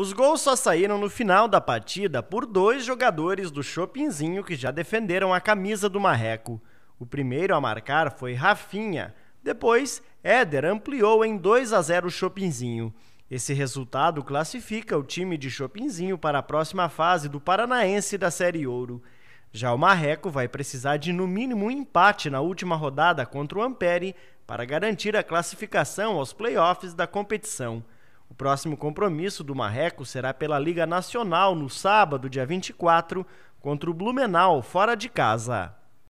Os gols só saíram no final da partida por dois jogadores do Chopinzinho que já defenderam a camisa do Marreco. O primeiro a marcar foi Rafinha. Depois, Éder ampliou em 2 a 0 o Chopinzinho. Esse resultado classifica o time de Chopinzinho para a próxima fase do Paranaense da Série Ouro. Já o Marreco vai precisar de no mínimo um empate na última rodada contra o Ampere para garantir a classificação aos playoffs da competição. O próximo compromisso do Marreco será pela Liga Nacional no sábado, dia 24, contra o Blumenau, fora de casa.